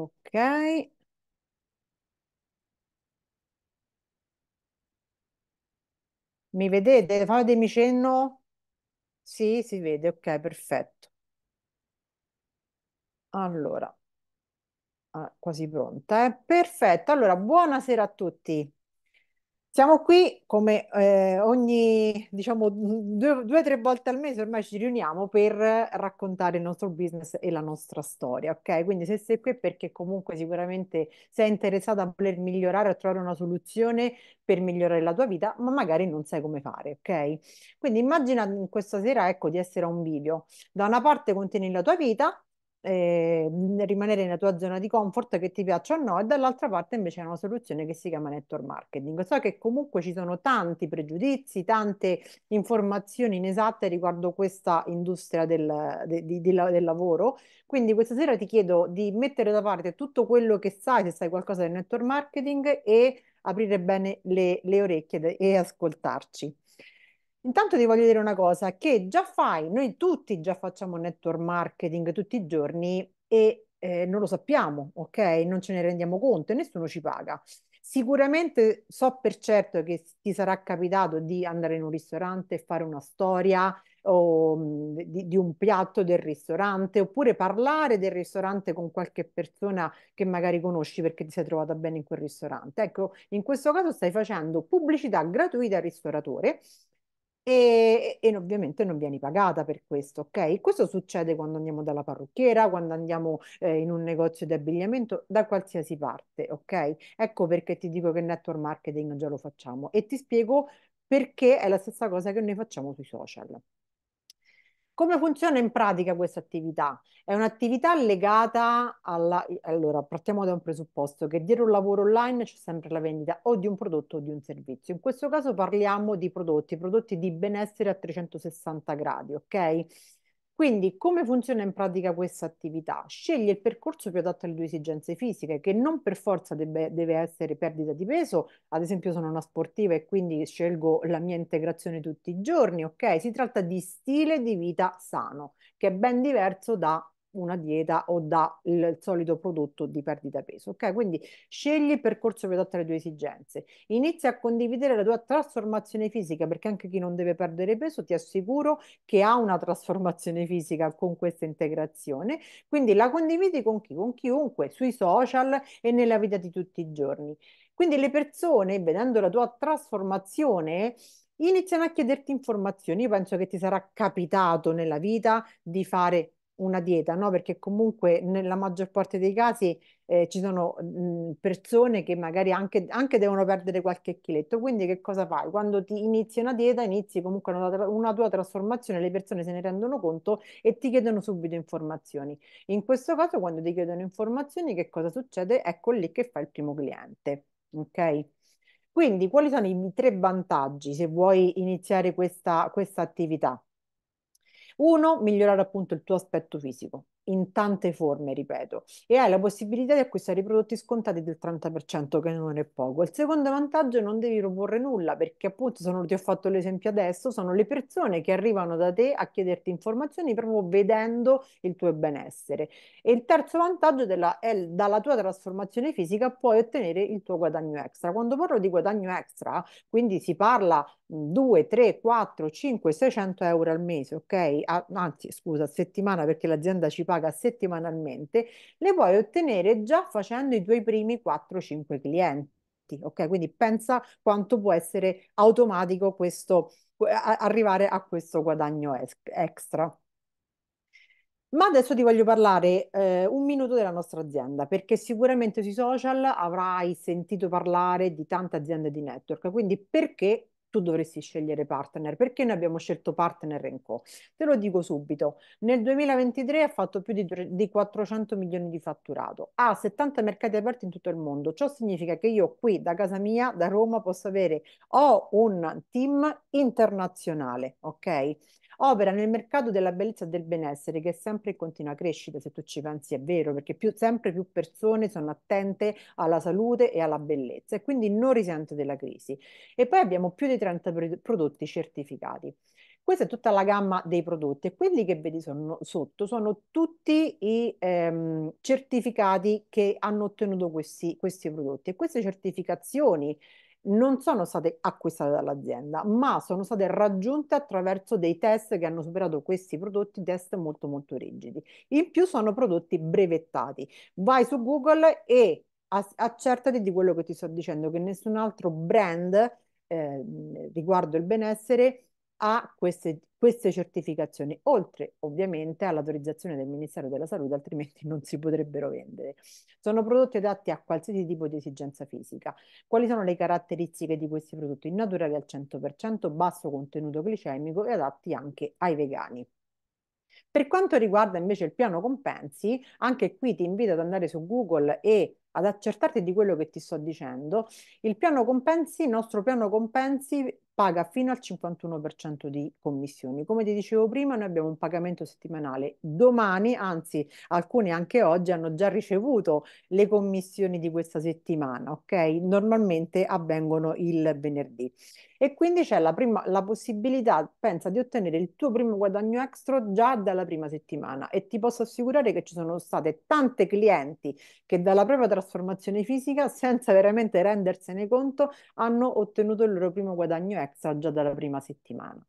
Ok. Mi vedete? Fatemi cenno. Sì, si vede. Ok, perfetto. Allora, ah, quasi pronta. eh. Perfetto. Allora, buonasera a tutti. Siamo qui come eh, ogni, diciamo, due o tre volte al mese ormai ci riuniamo per raccontare il nostro business e la nostra storia, ok? Quindi se sei qui è perché comunque sicuramente sei interessata a voler migliorare, a trovare una soluzione per migliorare la tua vita, ma magari non sai come fare, ok? Quindi immagina questa sera, ecco, di essere a un video. Da una parte contieni la tua vita, eh, rimanere nella tua zona di comfort che ti piaccia o no, e dall'altra parte invece è una soluzione che si chiama network marketing. So che comunque ci sono tanti pregiudizi, tante informazioni inesatte riguardo questa industria del, de, de, de, del lavoro, quindi questa sera ti chiedo di mettere da parte tutto quello che sai, se sai qualcosa del network marketing e aprire bene le, le orecchie e ascoltarci. Intanto ti voglio dire una cosa che già fai, noi tutti già facciamo network marketing tutti i giorni e eh, non lo sappiamo, ok? Non ce ne rendiamo conto e nessuno ci paga. Sicuramente so per certo che ti sarà capitato di andare in un ristorante e fare una storia o, mm, di, di, un piatto del ristorante oppure parlare del ristorante con qualche persona che magari conosci perché ti sei trovata bene in quel ristorante. Ecco, in questo caso stai facendo pubblicità gratuita al ristoratore e, e, ovviamente non vieni pagata per questo, ok? Questo succede quando andiamo dalla parrucchiera, quando andiamo eh, in un negozio di abbigliamento, da qualsiasi parte, ok? Ecco perché ti dico che network marketing già lo facciamo e ti spiego perché è la stessa cosa che noi facciamo sui social. Come funziona in pratica questa attività? È un'attività legata alla... Allora, partiamo da un presupposto che dietro un lavoro online c'è sempre la vendita o di un prodotto o di un servizio. In questo caso parliamo di prodotti, prodotti di benessere a 360 gradi, ok? Quindi come funziona in pratica questa attività? Sceglie il percorso più adatto alle tue esigenze fisiche, che non per forza debbe, deve essere perdita di peso, ad esempio sono una sportiva e quindi scelgo la mia integrazione tutti i giorni, ok? Si tratta di stile di vita sano, che è ben diverso da una dieta o dal solito prodotto di perdita peso. Ok, quindi scegli il percorso più adatto alle tue esigenze. Inizia a condividere la tua trasformazione fisica perché anche chi non deve perdere peso ti assicuro che ha una trasformazione fisica con questa integrazione. Quindi la condividi con chi? Con chiunque, sui social e nella vita di tutti i giorni. Quindi le persone, vedendo la tua trasformazione, iniziano a chiederti informazioni. Io penso che ti sarà capitato nella vita di fare una dieta, no? Perché comunque nella maggior parte dei casi eh, ci sono mh, mm, persone che magari anche, anche, devono perdere qualche chiletto. Quindi che cosa fai? Quando ti inizi una dieta, inizi comunque una, una tua trasformazione, le persone se ne rendono conto e ti chiedono subito informazioni. In questo caso, quando ti chiedono informazioni, che cosa succede? Ecco lì che fa il primo cliente. Ok? Quindi, quali sono i tre vantaggi se vuoi iniziare questa, questa attività? Uno, migliorare appunto il tuo aspetto fisico in tante forme, ripeto, e hai la possibilità di acquistare i prodotti scontati del 30%, che non è poco. Il secondo vantaggio è non devi proporre nulla, perché appunto, sono, ti ho fatto l'esempio adesso, sono le persone che arrivano da te a chiederti informazioni proprio vedendo il tuo benessere. E il terzo vantaggio della, è dalla tua trasformazione fisica puoi ottenere il tuo guadagno extra. Quando parlo di guadagno extra, quindi si parla 2, 3, 4, 5, 600 euro al mese, ok? anzi, scusa, a settimana perché l'azienda ci paga paga settimanalmente, le puoi ottenere già facendo i tuoi primi 4-5 clienti. Ok, quindi pensa quanto può essere automatico questo, arrivare a questo guadagno extra. Ma adesso ti voglio parlare eh, un minuto della nostra azienda, perché sicuramente sui social avrai sentito parlare di tante aziende di network, quindi perché tu dovresti scegliere partner. Perché noi abbiamo scelto partner in co? Te lo dico subito, nel 2023 ha fatto più di, di 400 milioni di fatturato, ha 70 mercati aperti in tutto il mondo, ciò significa che io qui da casa mia, da Roma, posso avere, ho un team internazionale, ok? opera nel mercato della bellezza e del benessere che è sempre in continua crescita, se tu ci pensi è vero, perché più, sempre più persone sono attente alla salute e alla bellezza e quindi non risente della crisi. E poi abbiamo più di 30 prodotti certificati. Questa è tutta la gamma dei prodotti e quelli che vedi sono, sotto sono tutti i ehm, certificati che hanno ottenuto questi, questi prodotti e queste certificazioni non sono state acquistate dall'azienda, ma sono state raggiunte attraverso dei test che hanno superato questi prodotti, test molto molto rigidi. In più sono prodotti brevettati. Vai su Google e accertati di quello che ti sto dicendo, che nessun altro brand eh, riguardo il benessere a queste, queste certificazioni, oltre ovviamente all'autorizzazione del Ministero della Salute, altrimenti non si potrebbero vendere. Sono prodotti adatti a qualsiasi tipo di esigenza fisica. Quali sono le caratteristiche di questi prodotti? Naturali al 100%, basso contenuto glicemico e adatti anche ai vegani. Per quanto riguarda invece il piano compensi, anche qui ti invito ad andare su Google e ad accertarti di quello che ti sto dicendo, il piano compensi, il nostro piano compensi paga fino al 51% di commissioni. Come ti dicevo prima, noi abbiamo un pagamento settimanale. Domani, anzi alcuni anche oggi, hanno già ricevuto le commissioni di questa settimana, ok? Normalmente avvengono il venerdì. E quindi c'è la, prima, la possibilità, pensa, di ottenere il tuo primo guadagno extra già dalla prima settimana. E ti posso assicurare che ci sono state tante clienti che dalla propria trasformazione trasformazione fisica senza veramente rendersene conto, hanno ottenuto il loro primo guadagno extra già dalla prima settimana.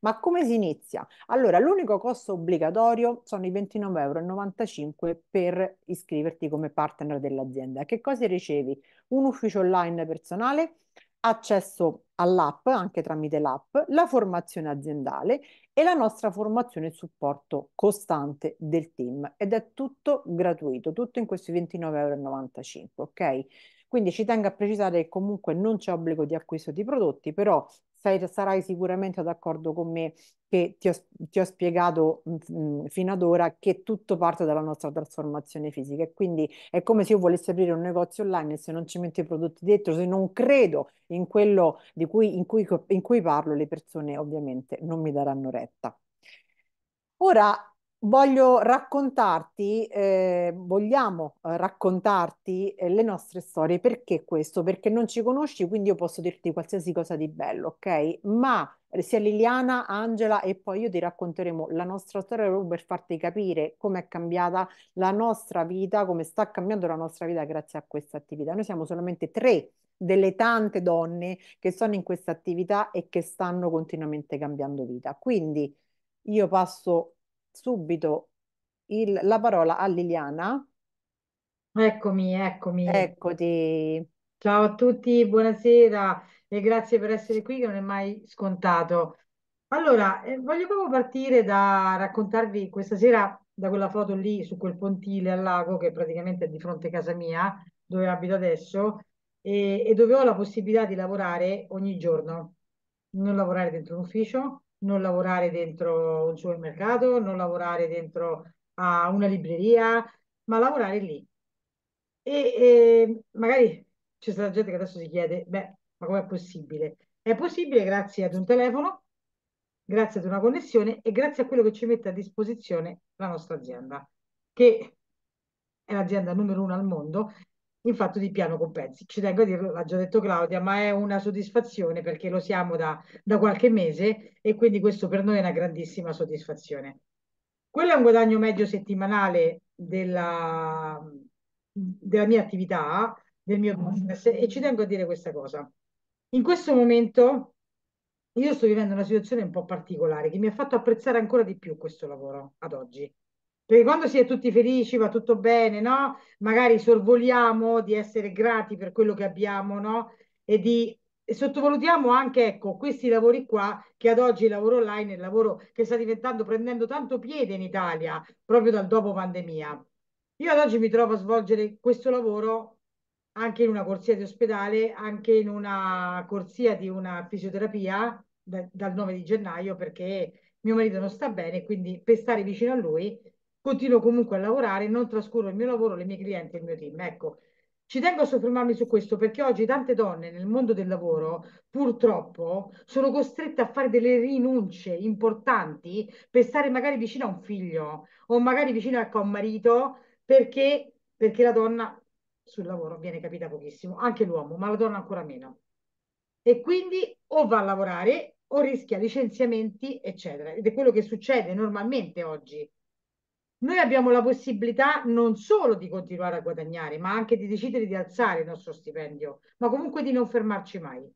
Ma come si inizia? Allora, l'unico costo obbligatorio sono i 29,95 euro per iscriverti come partner dell'azienda. Che cosa ricevi? Un ufficio online personale, accesso all'app, anche tramite l'app, la formazione aziendale e la nostra formazione e supporto costante del team ed è tutto gratuito, tutto in questi 29,95 euro, ok? Quindi ci tengo a precisare che comunque non c'è obbligo di acquisto di prodotti, però sei, sarai sicuramente d'accordo con me che ti ho, ti ho spiegato mh, fino ad ora che tutto parte dalla nostra trasformazione fisica e quindi è come se io volessi aprire un negozio online e se non ci metto i prodotti dentro, se non credo in quello di cui, in, cui, in cui parlo, le persone ovviamente non mi daranno retta. Ora voglio raccontarti, eh, vogliamo eh, raccontarti eh, le nostre storie. Perché questo? Perché non ci conosci, quindi io posso dirti qualsiasi cosa di bello, ok? Ma eh, sia Liliana, Angela e poi io ti racconteremo la nostra storia proprio per farti capire come è cambiata la nostra vita, come sta cambiando la nostra vita grazie a questa attività. Noi siamo solamente tre delle tante donne che sono in questa attività e che stanno continuamente cambiando vita. Quindi io passo subito il, la parola a Liliana. Eccomi, eccomi. Eccoti. Ciao a tutti, buonasera e grazie per essere qui, che non è mai scontato. Allora, eh, voglio proprio partire da raccontarvi questa sera da quella foto lì su quel pontile al lago che praticamente è di fronte a casa mia, dove abito adesso, e, e dove ho la possibilità di lavorare ogni giorno, non lavorare dentro un ufficio, non lavorare dentro un supermercato, non lavorare dentro a una libreria, ma lavorare lì. E, e magari c'è stata gente che adesso si chiede, beh, ma com'è possibile? È possibile grazie ad un telefono, grazie ad una connessione e grazie a quello che ci mette a disposizione la nostra azienda, che è l'azienda numero uno al mondo il fatto di piano compensi. Ci tengo a dirlo, l'ha già detto Claudia, ma è una soddisfazione perché lo siamo da, da qualche mese e quindi questo per noi è una grandissima soddisfazione. Quello è un guadagno medio settimanale della, della mia attività, del mio business e ci tengo a dire questa cosa. In questo momento io sto vivendo una situazione un po' particolare che mi ha fatto apprezzare ancora di più questo lavoro ad oggi. Perché quando si è tutti felici va tutto bene, no? Magari sorvoliamo di essere grati per quello che abbiamo, no? E di e sottovalutiamo anche ecco, questi lavori qua, che ad oggi il lavoro online è il lavoro che sta diventando, prendendo tanto piede in Italia, proprio dal dopo pandemia. Io ad oggi mi trovo a svolgere questo lavoro anche in una corsia di ospedale, anche in una corsia di una fisioterapia da, dal 9 di gennaio perché mio marito non sta bene, quindi per stare vicino a lui continuo comunque a lavorare, non trascuro il mio lavoro, le mie clienti e il mio team. Ecco, ci tengo a soffermarmi su questo perché oggi tante donne nel mondo del lavoro purtroppo sono costrette a fare delle rinunce importanti per stare magari vicino a un figlio o magari vicino ecco, a un marito perché, perché la donna sul lavoro viene capita pochissimo, anche l'uomo, ma la donna ancora meno. E quindi o va a lavorare o rischia licenziamenti, eccetera. Ed è quello che succede normalmente oggi noi abbiamo la possibilità non solo di continuare a guadagnare, ma anche di decidere di alzare il nostro stipendio, ma comunque di non fermarci mai.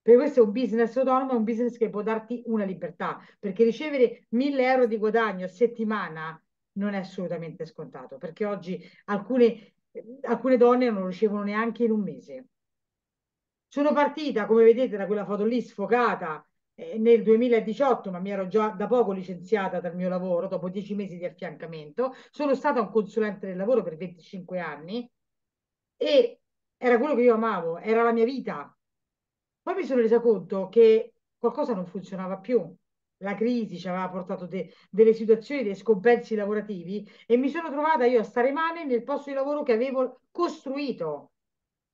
Per questo è un business autonomo, è un business che può darti una libertà, perché ricevere 1000 euro di guadagno a settimana non è assolutamente scontato, perché oggi alcune, alcune donne non lo ricevono neanche in un mese. Sono partita, come vedete, da quella foto lì sfocata nel 2018, ma mi ero già da poco licenziata dal mio lavoro, dopo dieci mesi di affiancamento, sono stata un consulente del lavoro per 25 anni e era quello che io amavo, era la mia vita. Poi mi sono resa conto che qualcosa non funzionava più. La crisi ci aveva portato de- delle situazioni, dei scompensi lavorativi e mi sono trovata io a stare male nel posto di lavoro che avevo costruito,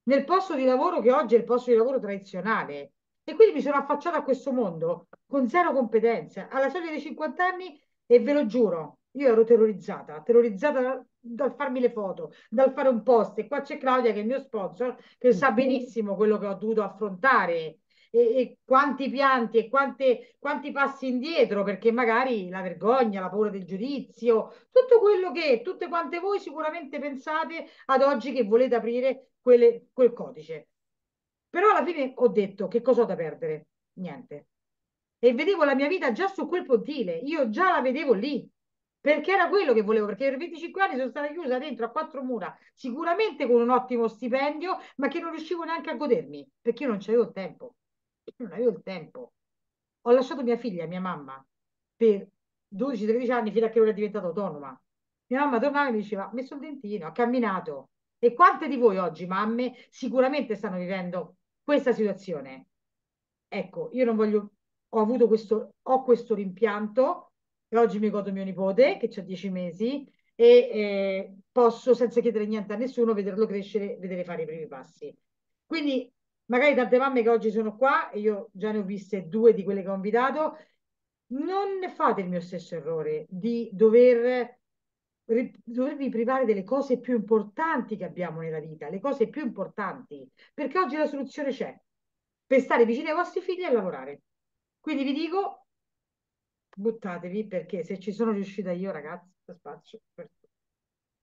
nel posto di lavoro che oggi è il posto di lavoro tradizionale e quindi mi sono affacciata a questo mondo con zero competenze. Alla soglia dei 50 anni e ve lo giuro, io ero terrorizzata, terrorizzata dal, farmi le foto, dal fare un post. E qua c'è Claudia che è il mio sponsor, che sa mm-hmm. benissimo quello che ho dovuto affrontare e, e quanti pianti e quante, quanti passi indietro, perché magari la vergogna, la paura del giudizio, tutto quello che tutte quante voi sicuramente pensate ad oggi che volete aprire quelle, quel codice. Però alla fine ho detto che cosa ho da perdere? Niente. E vedevo la mia vita già su quel pontile, io già la vedevo lì, perché era quello che volevo, perché per 25 anni sono stata chiusa dentro a quattro mura, sicuramente con un ottimo stipendio, ma che non riuscivo neanche a godermi, perché io non c'avevo il tempo. Io non avevo il tempo. Ho lasciato mia figlia, mia mamma, per 12-13 anni fino a che non è diventata autonoma. Mia mamma tornava e mi diceva, messo il dentino, ha camminato. E quante di voi oggi, mamme, sicuramente stanno vivendo questa situazione. Ecco, io non voglio, ho avuto questo, ho questo rimpianto e oggi mi godo mio nipote che ha dieci mesi e eh, posso senza chiedere niente a nessuno vederlo crescere, vedere fare i primi passi. Quindi magari tante mamme che oggi sono qua, e io già ne ho viste due di quelle che ho invitato, non fate il mio stesso errore di dover dovervi privare delle cose più importanti che abbiamo nella vita, le cose più importanti, perché oggi la soluzione c'è, per stare vicini ai vostri figli e lavorare. Quindi vi dico, buttatevi perché se ci sono riuscita io ragazzi, spazio per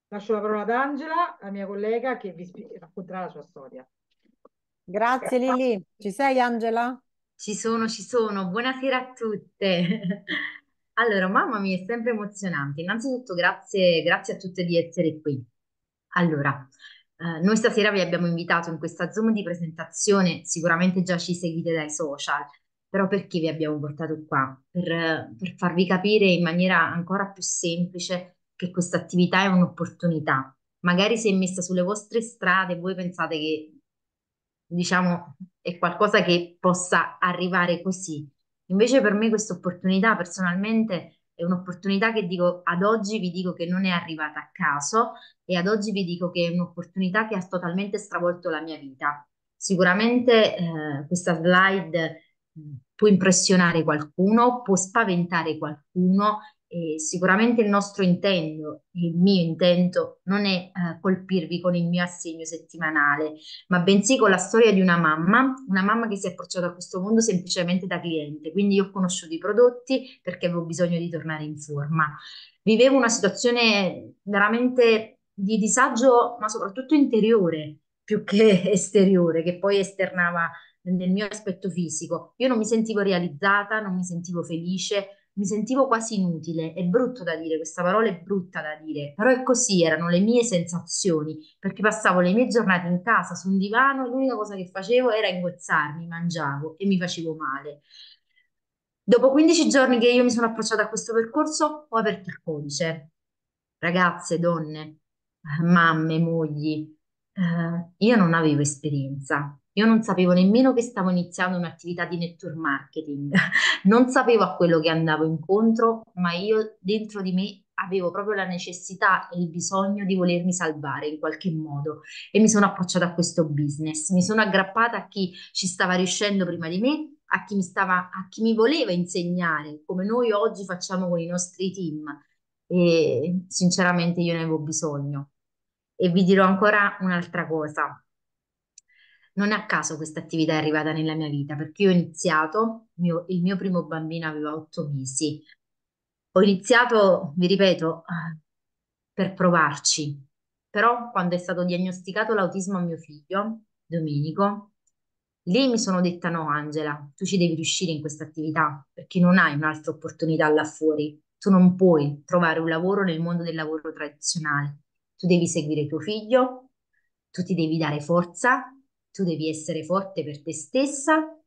Lascio la parola ad Angela, la mia collega, che vi racconterà la sua storia. Grazie Lili. Ci sei Angela? Ci sono, ci sono. Buonasera a tutte. Allora, mamma mia, è sempre emozionante. Innanzitutto, grazie, grazie a tutte di essere qui. Allora, eh, noi stasera vi abbiamo invitato in questa Zoom di presentazione, sicuramente già ci seguite dai social, però perché vi abbiamo portato qua? Per, per farvi capire in maniera ancora più semplice che questa attività è un'opportunità. Magari se messa sulle vostre strade, voi pensate che, diciamo, è qualcosa che possa arrivare così, Invece per me questa opportunità personalmente è un'opportunità che dico ad oggi vi dico che non è arrivata a caso e ad oggi vi dico che è un'opportunità che ha totalmente stravolto la mia vita. Sicuramente eh, questa slide mm, può impressionare qualcuno, può spaventare qualcuno e sicuramente il nostro intento, il mio intento, non è eh, colpirvi con il mio assegno settimanale, ma bensì con la storia di una mamma, una mamma che si è approcciata a questo mondo semplicemente da cliente. Quindi io ho conosciuto i prodotti perché avevo bisogno di tornare in forma. Vivevo una situazione veramente di disagio, ma soprattutto interiore più che esteriore, che poi esternava nel mio aspetto fisico. Io non mi sentivo realizzata, non mi sentivo felice, mi sentivo quasi inutile, è brutto da dire, questa parola è brutta da dire, però è così, erano le mie sensazioni, perché passavo le mie giornate in casa su un divano l'unica cosa che facevo era ingozzarmi, mangiavo e mi facevo male. Dopo 15 giorni che io mi sono approcciata a questo percorso, ho aperto il codice. Ragazze, donne, eh, mamme, mogli, eh, io non avevo esperienza, io non sapevo nemmeno che stavo iniziando un'attività di network marketing, non sapevo a quello che andavo incontro, ma io dentro di me avevo proprio la necessità e il bisogno di volermi salvare in qualche modo e mi sono approcciata a questo business, mi sono aggrappata a chi ci stava riuscendo prima di me, a chi mi, stava, a chi mi voleva insegnare, come noi oggi facciamo con i nostri team e sinceramente io ne avevo bisogno. E vi dirò ancora un'altra cosa, non è a caso questa attività è arrivata nella mia vita, perché io ho iniziato, il mio, il mio primo bambino aveva otto mesi. Ho iniziato, vi ripeto, eh, per provarci, però quando è stato diagnosticato l'autismo a mio figlio, Domenico, lì mi sono detta no Angela, tu ci devi riuscire in questa attività, perché non hai un'altra opportunità là fuori, tu non puoi trovare un lavoro nel mondo del lavoro tradizionale, tu devi seguire tuo figlio, tu ti devi dare forza, tu devi essere forte per te stessa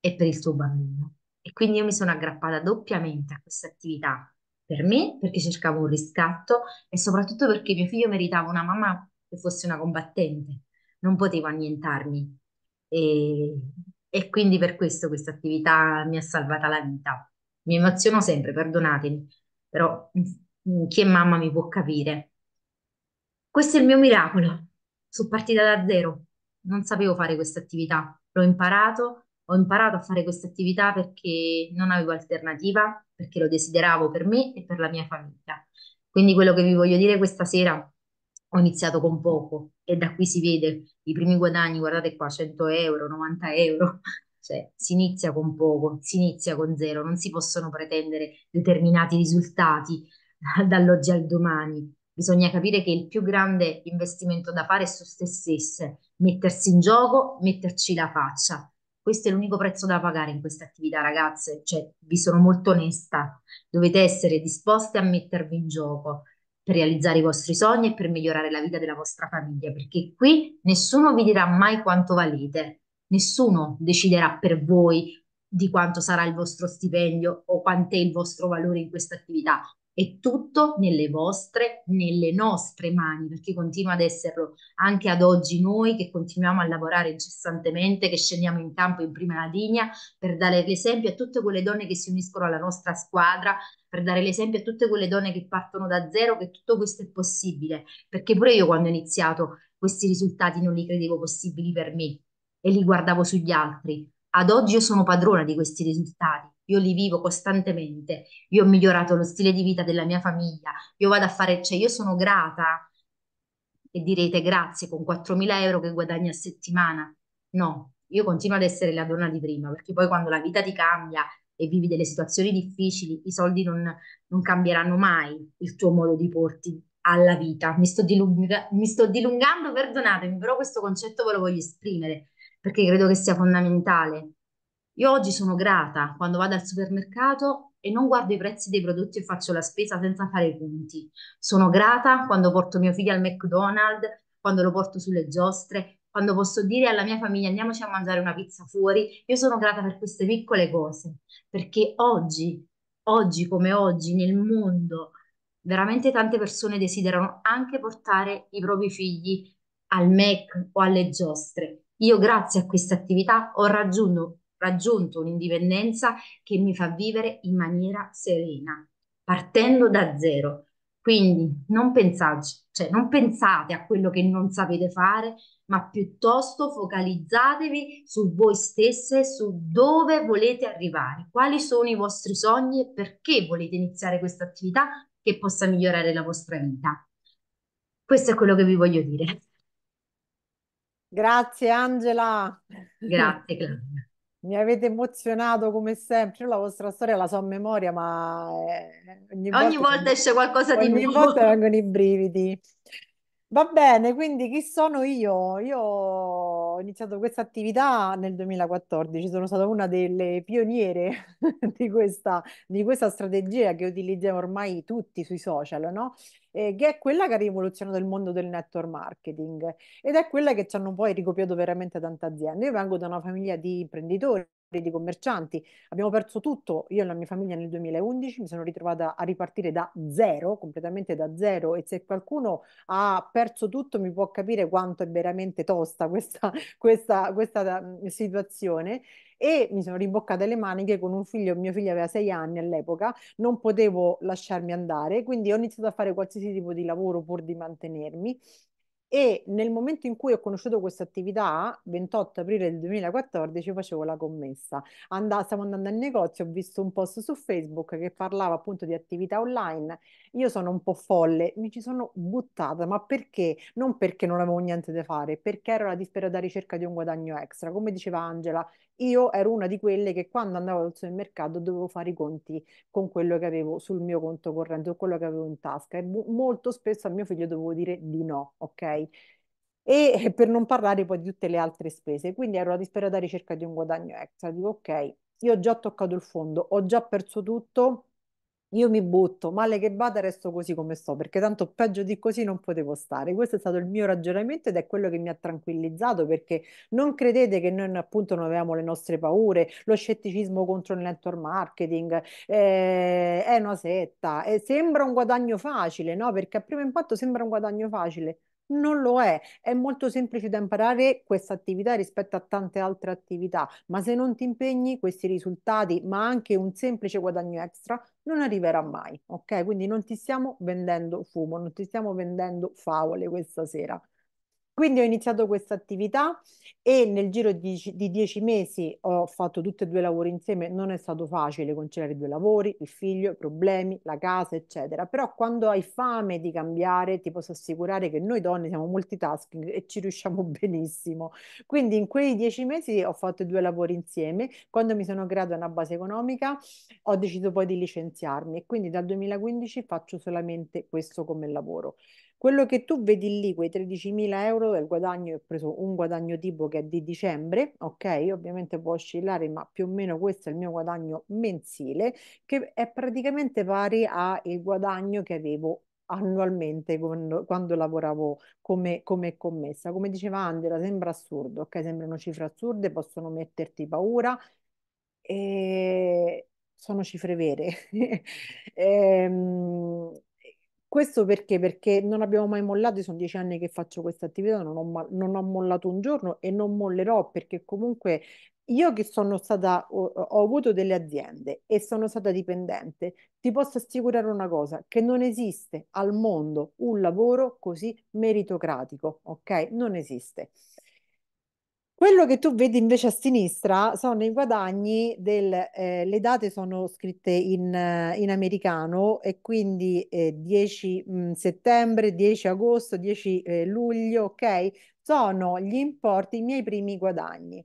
e per il tuo bambino. E quindi io mi sono aggrappata doppiamente a questa attività, per me perché cercavo un riscatto e soprattutto perché mio figlio meritava una mamma che fosse una combattente, non potevo annientarmi. E, e quindi per questo questa attività mi ha salvata la vita. Mi emoziono sempre, perdonatemi, però mm, chi è mamma mi può capire. Questo è il mio miracolo. Sono partita da zero non sapevo fare questa attività, l'ho imparato, ho imparato a fare questa attività perché non avevo alternativa, perché lo desideravo per me e per la mia famiglia. Quindi quello che vi voglio dire questa sera, ho iniziato con poco e da qui si vede i primi guadagni, guardate qua, 100 euro, 90 euro, cioè si inizia con poco, si inizia con zero, non si possono pretendere determinati risultati dall'oggi al domani, Bisogna capire che il più grande investimento da fare è su se stesse, mettersi in gioco, metterci la faccia. Questo è l'unico prezzo da pagare in questa attività, ragazze, cioè vi sono molto onesta. Dovete essere disposte a mettervi in gioco per realizzare i vostri sogni e per migliorare la vita della vostra famiglia, perché qui nessuno vi dirà mai quanto valete, nessuno deciderà per voi di quanto sarà il vostro stipendio o quant'è il vostro valore in questa attività. È tutto nelle vostre, nelle nostre mani, perché continua ad esserlo anche ad oggi noi che continuiamo a lavorare incessantemente, che scendiamo in campo in prima linea per dare l'esempio a tutte quelle donne che si uniscono alla nostra squadra, per dare l'esempio a tutte quelle donne che partono da zero, che tutto questo è possibile. Perché pure io quando ho iniziato questi risultati non li credevo possibili per me e li guardavo sugli altri. Ad oggi io sono padrona di questi risultati io li vivo costantemente, io ho migliorato lo stile di vita della mia famiglia, io vado a fare, cioè io sono grata e direte grazie con 4.000 euro che guadagno a settimana. No, io continuo ad essere la donna di prima, perché poi quando la vita ti cambia e vivi delle situazioni difficili, i soldi non, non cambieranno mai il tuo modo di porti alla vita. Mi sto, dilunga, mi sto dilungando, perdonatemi, però questo concetto ve lo voglio esprimere, perché credo che sia fondamentale io oggi sono grata quando vado al supermercato e non guardo i prezzi dei prodotti e faccio la spesa senza fare i punti. Sono grata quando porto mio figlio al McDonald's, quando lo porto sulle giostre, quando posso dire alla mia famiglia andiamoci a mangiare una pizza fuori. Io sono grata per queste piccole cose, perché oggi, oggi come oggi, nel mondo, veramente tante persone desiderano anche portare i propri figli al Mac o alle giostre. Io grazie a questa attività ho raggiunto raggiunto un'indipendenza che mi fa vivere in maniera serena, partendo da zero. Quindi non pensate, cioè non pensate a quello che non sapete fare, ma piuttosto focalizzatevi su voi stesse, su dove volete arrivare, quali sono i vostri sogni e perché volete iniziare questa attività che possa migliorare la vostra vita. Questo è quello che vi voglio dire. Grazie Angela. Grazie Claudia. Mi avete emozionato come sempre. Io la vostra storia la so a memoria, ma eh, ogni volta, volta esce qualcosa di nuovo. ogni volta vengono i brividi. Va bene, quindi chi sono io? Io ho iniziato questa attività nel 2014, sono stata una delle pioniere di questa, di questa strategia che utilizziamo ormai tutti sui social, no? Eh, che è quella che ha rivoluzionato il mondo del network marketing ed è quella che ci hanno poi ricopiato veramente tante aziende. Io vengo da una famiglia di imprenditori, di commercianti. Abbiamo perso tutto, io e la mia famiglia nel 2011 mi sono ritrovata a ripartire da zero, completamente da zero e se qualcuno ha perso tutto mi può capire quanto è veramente tosta questa, questa, questa situazione e mi sono rimboccata le maniche con un figlio, mio figlio aveva sei anni all'epoca, non potevo lasciarmi andare, quindi ho iniziato a fare qualsiasi tipo di lavoro pur di mantenermi e nel momento in cui ho conosciuto questa attività, 28 aprile del 2014, facevo la commessa. Andà, stavo andando al negozio, ho visto un post su Facebook che parlava appunto di attività online. Io sono un po' folle, mi ci sono buttata, ma perché? Non perché non avevo niente da fare, perché ero la disperata ricerca di un guadagno extra. Come diceva Angela, io ero una di quelle che quando andavo al supermercato dovevo fare i conti con quello che avevo sul mio conto corrente o quello che avevo in tasca e molto spesso a mio figlio dovevo dire di no, ok? e eh, per non parlare poi di tutte le altre spese. Quindi ero alla disperata ricerca di un guadagno extra. Dico, ok, io ho già toccato il fondo, ho già perso tutto, io mi butto, male che vada resto così come sto, perché tanto peggio di così non potevo stare. Questo è stato il mio ragionamento ed è quello che mi ha tranquillizzato, perché non credete che noi appunto non avevamo le nostre paure, lo scetticismo contro il network marketing, eh, è una setta, eh, sembra un guadagno facile, no? Perché a primo impatto sembra un guadagno facile non lo è, è molto semplice da imparare questa attività rispetto a tante altre attività, ma se non ti impegni questi risultati, ma anche un semplice guadagno extra, non arriverà mai, ok? Quindi non ti stiamo vendendo fumo, non ti stiamo vendendo favole questa sera. Quindi ho iniziato questa attività e nel giro di, di, dieci mesi ho fatto tutti e due i lavori insieme. Non è stato facile conciliare i due lavori, il figlio, i problemi, la casa, eccetera. Però quando hai fame di cambiare, ti posso assicurare che noi donne siamo multitasking e ci riusciamo benissimo. Quindi in quei dieci mesi ho fatto due lavori insieme. Quando mi sono creata una base economica, ho deciso poi di licenziarmi e quindi dal 2015 faccio solamente questo come lavoro. Quello che tu vedi lì, quei 13.000 euro, è il guadagno, ho preso un guadagno tipo che è di dicembre, ok? Ovviamente può oscillare, ma più o meno questo è il mio guadagno mensile, che è praticamente pari al guadagno che avevo annualmente quando, quando lavoravo come, come, commessa. Come diceva Andrea, sembra assurdo, ok? Sembrano cifre assurde, possono metterti paura. E sono cifre vere. ehm, questo perché? Perché non abbiamo mai mollato, sono dieci anni che faccio questa attività, non ho, non ho mollato un giorno e non mollerò perché comunque io che sono stata, ho, ho, avuto delle aziende e sono stata dipendente, ti posso assicurare una cosa, che non esiste al mondo un lavoro così meritocratico, ok? Non esiste. Quello che tu vedi invece a sinistra sono i guadagni del, eh, le date sono scritte in, eh, in americano e quindi eh, 10 mh, mm, settembre, 10 agosto, 10 eh, luglio, ok? Sono gli importi, i miei primi guadagni.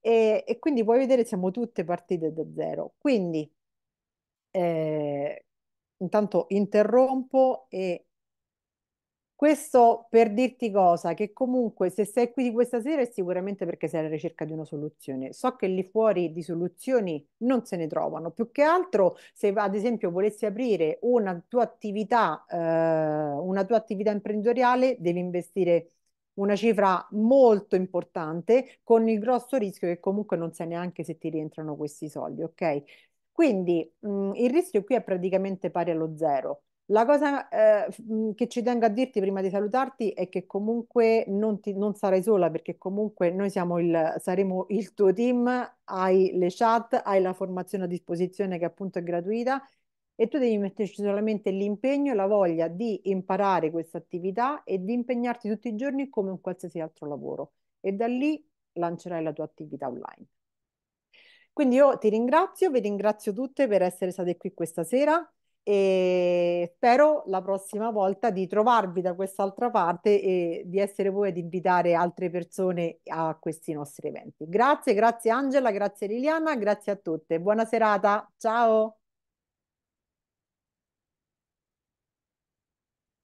E, e quindi puoi vedere siamo tutte partite da zero. Quindi eh, intanto interrompo e questo per dirti cosa? Che comunque se sei qui di questa sera è sicuramente perché sei alla ricerca di una soluzione. So che lì fuori di soluzioni non se ne trovano. Più che altro, se ad esempio volessi aprire una tua attività, eh, una tua attività imprenditoriale, devi investire una cifra molto importante con il grosso rischio che comunque non sai neanche se ti rientrano questi soldi, ok? Quindi mh, mm, il rischio qui è praticamente pari allo zero. La cosa eh, che ci tengo a dirti prima di salutarti è che comunque non, ti, non sarai sola perché comunque noi siamo il, saremo il tuo team, hai le chat, hai la formazione a disposizione che appunto è gratuita e tu devi metterci solamente l'impegno e la voglia di imparare questa attività e di impegnarti tutti i giorni come un qualsiasi altro lavoro e da lì lancerai la tua attività online. Quindi io ti ringrazio, vi ringrazio tutte per essere state qui questa sera e spero la prossima volta di trovarvi da quest'altra parte e di essere voi ad invitare altre persone a questi nostri eventi. Grazie, grazie Angela, grazie Liliana, grazie a tutte. Buona serata, ciao!